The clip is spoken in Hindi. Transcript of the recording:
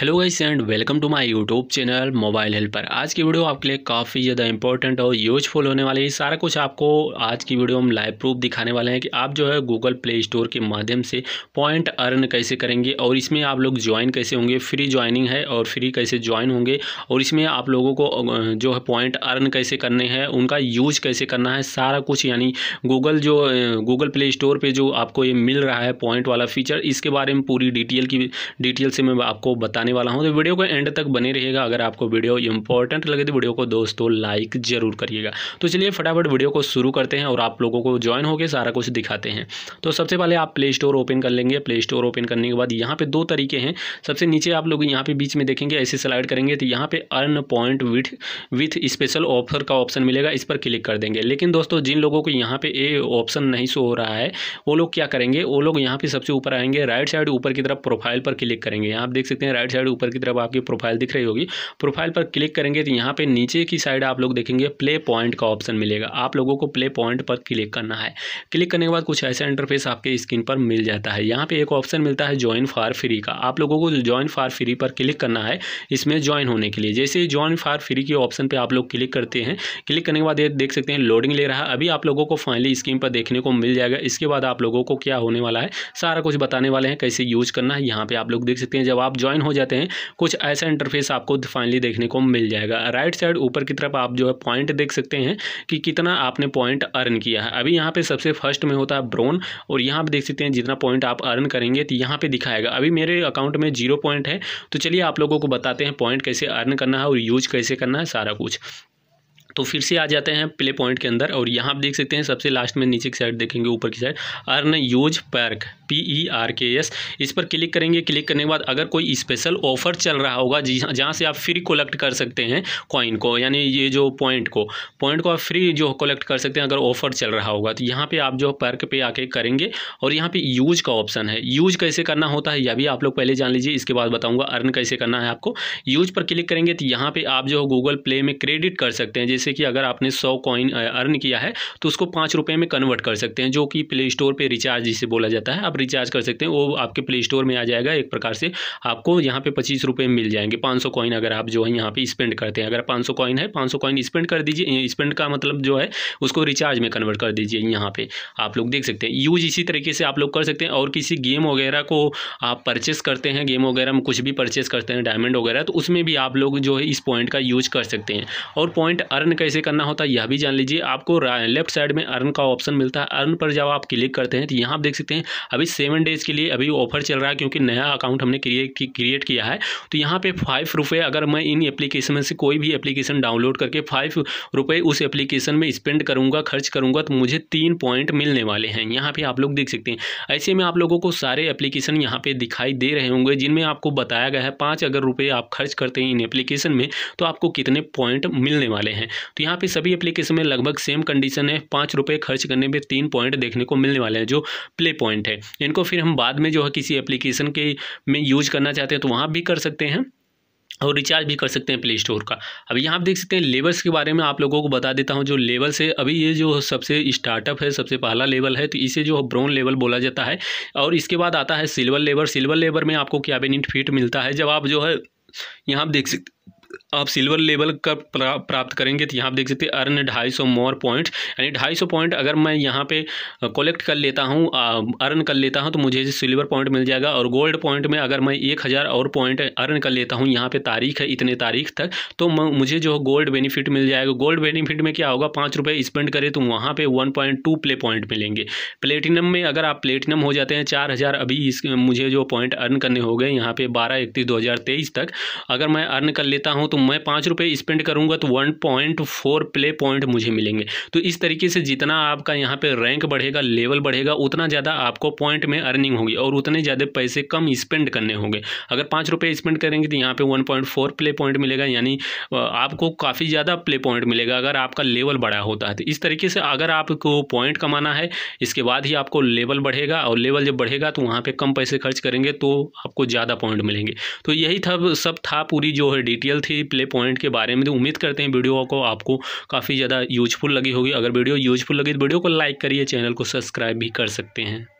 hello guys and welcome to my YouTube channel mobile helper आज की वीडियो आपके लिए काफ़ी ज़्यादा इंपॉर्टेंट और यूजफुल होने वाली है सारा कुछ आपको आज की वीडियो हम लाइव प्रूफ दिखाने वाले हैं कि आप जो है गूगल प्ले स्टोर के माध्यम से पॉइंट अर्न कैसे करेंगे और इसमें आप लोग ज्वाइन कैसे होंगे फ्री ज्वाइनिंग है और फ्री कैसे ज्वाइन होंगे और इसमें आप लोगों को जो है पॉइंट अर्न कैसे करने हैं उनका यूज कैसे करना है सारा कुछ यानी गूगल जो गूगल प्ले स्टोर पर जो आपको ये मिल रहा है पॉइंट वाला फीचर इसके बारे में पूरी डिटेल की डिटेल से मैं आपको बता बताने वाला हूँ तो वीडियो को एंड तक बने रहिएगा अगर आपको वीडियो इंपॉर्टेंट लगे तो वीडियो को दोस्तों लाइक जरूर करिएगा तो चलिए फटाफट वीडियो को शुरू करते हैं और आप लोगों को ज्वाइन होकर सारा कुछ दिखाते हैं तो सबसे पहले आप प्ले स्टोर ओपन कर लेंगे प्ले स्टोर ओपन करने के बाद यहाँ पर दो तरीके हैं सबसे नीचे आप लोग यहाँ पर बीच में देखेंगे ऐसे स्लाइड करेंगे तो यहाँ पर earn point with with special offer का ऑप्शन मिलेगा इस पर क्लिक कर देंगे लेकिन दोस्तों जिन लोगों को यहाँ पर ये ऑप्शन नहीं शो हो रहा है वो लोग क्या करेंगे वो लोग यहाँ पर सबसे ऊपर आएंगे राइट साइड ऊपर की तरफ प्रोफाइल पर क्लिक करेंगे यहाँ आप देख सकते हैं राइट राइट साइड ऊपर की तरफ आपकी प्रोफाइल दिख रही होगी प्रोफाइल पर क्लिक करेंगे तो यहाँ पे नीचे की साइड आप लोग देखेंगे प्ले पॉइंट का ऑप्शन मिलेगा आप लोगों को प्ले पॉइंट पर क्लिक करना है क्लिक करने के बाद कुछ ऐसा इंटरफेस आपके स्क्रीन पर मिल जाता है यहाँ पे एक ऑप्शन मिलता है ज्वाइन फार फ्री का आप लोगों को ज्वाइन फार फ्री पर क्लिक करना है इसमें ज्वाइन होने के लिए जैसे ज्वाइन फार फ्री के ऑप्शन पर आप लोग क्लिक करते हैं क्लिक करने के बाद देख सकते हैं लोडिंग ले रहा है अभी आप लोगों को फाइनली स्क्रीन पर देखने को मिल जाएगा इसके बाद आप लोगों को क्या होने वाला है सारा कुछ बताने वाले हैं कैसे यूज करना है यहाँ पे आप लोग देख सकते हैं जब आप ज्वाइन हो जाए जाते हैं कुछ ऐसा इंटरफेस आपको फाइनली देखने को मिल जाएगा राइट साइड ऊपर की तरफ आप जो है पॉइंट देख सकते हैं कि कितना आपने पॉइंट अर्न किया है अभी यहाँ पे सबसे फर्स्ट में होता है ब्रोन और यहाँ पे देख सकते हैं जितना पॉइंट आप अर्न करेंगे तो यहाँ पे दिखाएगा अभी मेरे अकाउंट में जीरो पॉइंट है तो चलिए आप लोगों को बताते हैं पॉइंट कैसे अर्न करना है और यूज कैसे करना है सारा कुछ तो फिर से आ जाते हैं प्ले पॉइंट के अंदर और यहाँ आप देख सकते हैं सबसे लास्ट में नीचे की साइड देखेंगे ऊपर की side earn use perk P E R K S इस पर क्लिक करेंगे क्लिक करने के बाद अगर कोई स्पेशल ऑफर चल रहा होगा जी हाँ, जहाँ से आप फ्री कलेक्ट कर सकते हैं कॉइन को यानी ये जो पॉइंट को पॉइंट को आप फ्री जो कलेक्ट कर सकते हैं अगर ऑफर चल रहा होगा तो यहाँ पर आप जो पैर्क पे आके करेंगे और यहाँ पर यूज का ऑप्शन है यूज कैसे करना होता है यह भी आप लोग पहले जान लीजिए इसके बाद बताऊँगा अर्न कैसे करना है आपको यूज पर क्लिक करेंगे तो यहाँ पर आप जो गूगल प्ले में क्रेडिट कर सकते हैं जैसे कि अगर आपने सौ कॉइन अर्न किया है तो उसको पाँच रुपये में कन्वर्ट कर सकते हैं जो कि प्ले स्टोर पर रिचार्ज जिसे बोला जाता है आप रिचार्ज कर सकते हैं वो आपके प्ले स्टोर में आ जाएगा एक प्रकार से आपको यहाँ पे पच्चीस रुपये मिल जाएंगे पाँच सौ कॉइन अगर आप जो है यहाँ पर स्पेंड करते हैं अगर पाँच सौ कॉइन है पाँच सौ कॉइन स्पेंड कर दीजिए स्पेंड का मतलब जो है उसको रिचार्ज में कन्वर्ट कर दीजिए यहाँ पर आप लोग देख सकते हैं यूज इसी तरीके से आप लोग कर सकते हैं और किसी गेम वगैरह को आप परचेस करते हैं गेम वगैरह में कुछ भी परचेस करते हैं डायमंड वगैरह तो उसमें भी आप लोग जो है इस पॉइंट का यूज कर सकते हैं और पॉइंट अर्न अर्न कैसे करना होता है यह भी जान लीजिए आपको लेफ्ट साइड में अर्न का ऑप्शन मिलता है अर्न पर जब आप क्लिक करते हैं तो यहाँ आप देख सकते हैं अभी सेवन डेज़ के लिए अभी ऑफर चल रहा है क्योंकि नया अकाउंट हमने क्रिएट किया है तो यहाँ पे फाइव अगर मैं इन एप्लीकेशन में से कोई भी एप्लीकेशन डाउनलोड करके फाइव उस एप्लीकेशन में स्पेंड करूँगा खर्च करूँगा तो मुझे तीन पॉइंट मिलने वाले हैं यहाँ पर आप लोग देख सकते हैं ऐसे में आप लोगों को सारे एप्लीकेशन यहाँ पर दिखाई दे रहे होंगे जिनमें आपको बताया गया है पाँच अगर रुपये आप खर्च करते हैं इन एप्लीकेशन में तो आपको कितने पॉइंट मिलने वाले हैं तो यहाँ पे सभी एप्लीकेशन में लगभग सेम कंडीशन है पाँच रुपये खर्च करने में तीन पॉइंट देखने को मिलने वाले हैं जो प्ले पॉइंट है इनको फिर हम बाद में जो है किसी एप्लीकेशन के में यूज करना चाहते हैं तो वहाँ भी कर सकते हैं और रिचार्ज भी कर सकते हैं प्ले स्टोर का अब यहाँ आप देख सकते हैं लेवल्स के बारे में आप लोगों को बता देता हूँ जो लेवल्स है अभी ये जो सबसे स्टार्टअप है सबसे पहला लेवल है तो इसे जो ब्राउन लेवल बोला जाता है और इसके बाद आता है सिल्वर लेवल सिल्वर लेवल में आपको क्या बेनिफिट मिलता है जब आप जो है यहाँ आप देख सकते आप सिल्वर लेवल का प्राप्त करेंगे तो यहाँ आप देख सकते हैं अर्न ढाई सौ मोर पॉइंट यानी ढाई सौ पॉइंट अगर मैं यहाँ पे कलेक्ट कर लेता हूँ अर्न कर लेता हूँ तो मुझे सिल्वर पॉइंट मिल जाएगा और गोल्ड पॉइंट में अगर मैं एक हज़ार और पॉइंट अर्न कर लेता हूँ यहाँ पे तारीख है इतने तारीख तक तो मुझे जो गोल्ड बेनिफिट मिल जाएगा गोल्ड बेनिफिट में क्या होगा पाँच रुपये स्पेंड करें तो वहाँ पर one point two play point मिलेंगे प्लेटिनम में अगर आप प्लेटिनम हो जाते हैं चार हज़ार अभी इस मुझे जो पॉइंट अर्न करने हो गए यहाँ पर बारह इकतीस दो हज़ार तेईस तक अगर मैं अर्न कर लेता हूँ तो मैं पाँच रुपये स्पेंड करूँगा तो one point four play point मुझे मिलेंगे तो इस तरीके से जितना आपका यहाँ पे रैंक बढ़ेगा लेवल बढ़ेगा उतना ज़्यादा आपको पॉइंट में अर्निंग होगी और उतने ज़्यादा पैसे कम स्पेंड करने होंगे अगर पाँच रुपये स्पेंड करेंगे तो यहाँ पर one point four play point मिलेगा यानी आपको काफ़ी ज़्यादा प्ले पॉइंट मिलेगा अगर आपका लेवल बढ़ा होता है तो इस तरीके से अगर आपको पॉइंट कमाना है इसके बाद ही आपको लेवल बढ़ेगा और लेवल जब बढ़ेगा तो वहाँ पर कम पैसे खर्च करेंगे तो आपको ज़्यादा पॉइंट मिलेंगे तो यही था सब था पूरी जो है डिटेल थी प्ले पॉइंट के बारे में तो उम्मीद करते हैं वीडियो को आपको काफ़ी ज़्यादा यूजफुल लगी होगी अगर वीडियो यूजफुल लगी तो वीडियो को लाइक करिए चैनल को सब्सक्राइब भी कर सकते हैं